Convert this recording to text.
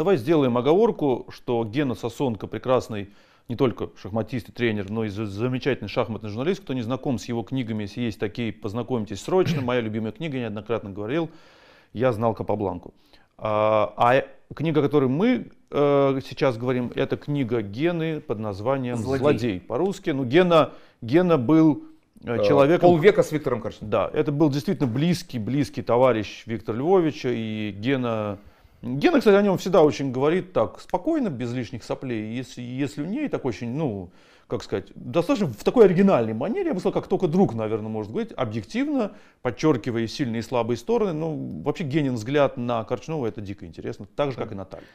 Давай сделаем оговорку, что Гена Сосонко прекрасный не только шахматист и тренер, но и замечательный шахматный журналист. Кто не знаком с его книгами, если есть такие, познакомьтесь срочно. Моя любимая книга, я неоднократно говорил, я знал Капабланку. А, а книга, о которой мы э, сейчас говорим, это книга Гены под названием «Злодей». Злодей по-русски. Ну, Гена, Гена был э, э, человеком... Полвека с Виктором Коршуновым. Да, это был действительно близкий, близкий товарищ Виктора Львовича, и Гена Гена, кстати, о нем всегда очень говорит так спокойно, без лишних соплей. Если, если у ней так очень, ну, как сказать, достаточно в такой оригинальной манере, я бы сказал, как только друг, наверное, может говорить, объективно, подчеркивая сильные и слабые стороны. Ну, вообще Генин взгляд на Корчнова это дико интересно, так же, как и Наталья.